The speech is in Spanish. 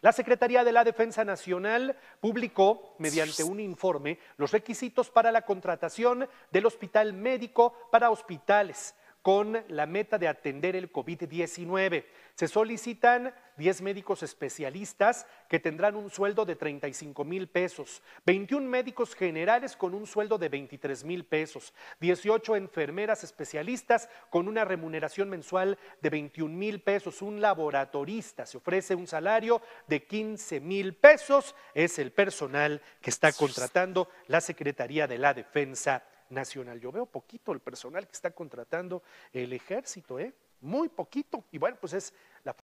La Secretaría de la Defensa Nacional publicó, mediante un informe, los requisitos para la contratación del hospital médico para hospitales con la meta de atender el COVID-19. Se solicitan 10 médicos especialistas que tendrán un sueldo de 35 mil pesos, 21 médicos generales con un sueldo de 23 mil pesos, 18 enfermeras especialistas con una remuneración mensual de 21 mil pesos, un laboratorista se ofrece un salario de 15 mil pesos, es el personal que está contratando la Secretaría de la Defensa nacional. Yo veo poquito el personal que está contratando el ejército, ¿eh? Muy poquito. Y bueno, pues es la